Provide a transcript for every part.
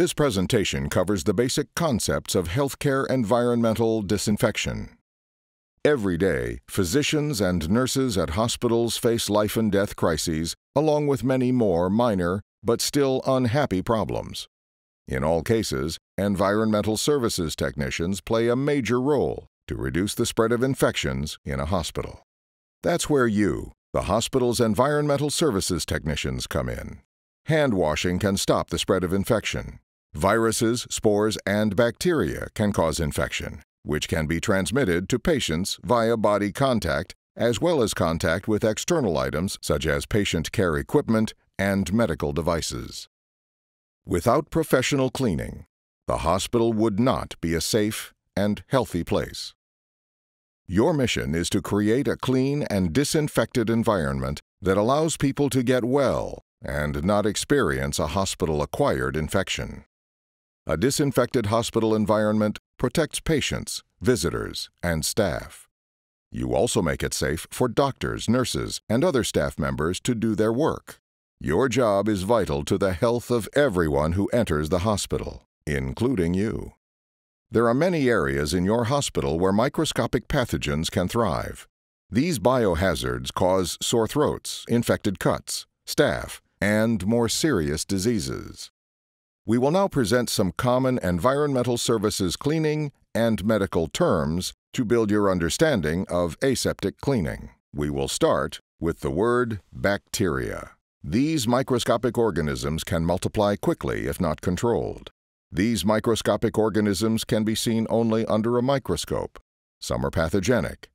This presentation covers the basic concepts of healthcare environmental disinfection. Every day, physicians and nurses at hospitals face life and death crises, along with many more minor but still unhappy problems. In all cases, environmental services technicians play a major role to reduce the spread of infections in a hospital. That's where you, the hospital's environmental services technicians, come in. Hand washing can stop the spread of infection. Viruses, spores, and bacteria can cause infection, which can be transmitted to patients via body contact as well as contact with external items such as patient care equipment and medical devices. Without professional cleaning, the hospital would not be a safe and healthy place. Your mission is to create a clean and disinfected environment that allows people to get well and not experience a hospital acquired infection. A disinfected hospital environment protects patients, visitors, and staff. You also make it safe for doctors, nurses, and other staff members to do their work. Your job is vital to the health of everyone who enters the hospital, including you. There are many areas in your hospital where microscopic pathogens can thrive. These biohazards cause sore throats, infected cuts, staph, and more serious diseases. We will now present some common environmental services cleaning and medical terms to build your understanding of aseptic cleaning. We will start with the word bacteria. These microscopic organisms can multiply quickly if not controlled. These microscopic organisms can be seen only under a microscope. Some are pathogenic,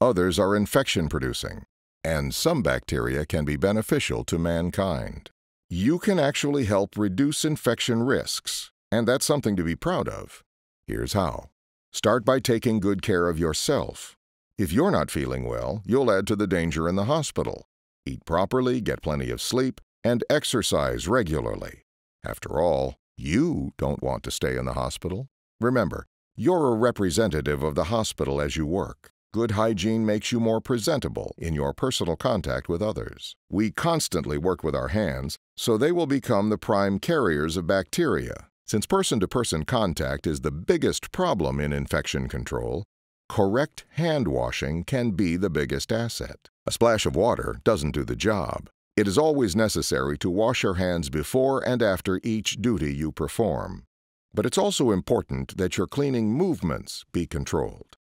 others are infection producing, and some bacteria can be beneficial to mankind you can actually help reduce infection risks, and that's something to be proud of. Here's how start by taking good care of yourself. If you're not feeling well, you'll add to the danger in the hospital. Eat properly, get plenty of sleep, and exercise regularly. After all, you don't want to stay in the hospital. Remember, you're a representative of the hospital as you work. Good hygiene makes you more presentable in your personal contact with others. We constantly work with our hands, so they will become the prime carriers of bacteria. Since person to person contact is the biggest problem in infection control, correct hand washing can be the biggest asset. A splash of water doesn't do the job. It is always necessary to wash your hands before and after each duty you perform. But it's also important that your cleaning movements be controlled.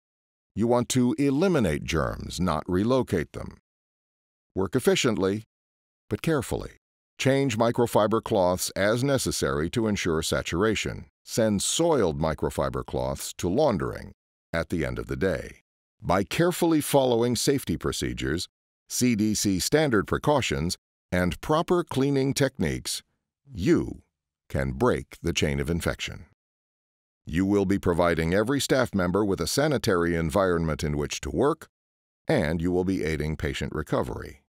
You want to eliminate germs, not relocate them. Work efficiently, but carefully. Change microfiber cloths as necessary to ensure saturation. Send soiled microfiber cloths to laundering at the end of the day. By carefully following safety procedures, CDC standard precautions, and proper cleaning techniques, you can break the chain of infection. You will be providing every staff member with a sanitary environment in which to work, and you will be aiding patient recovery.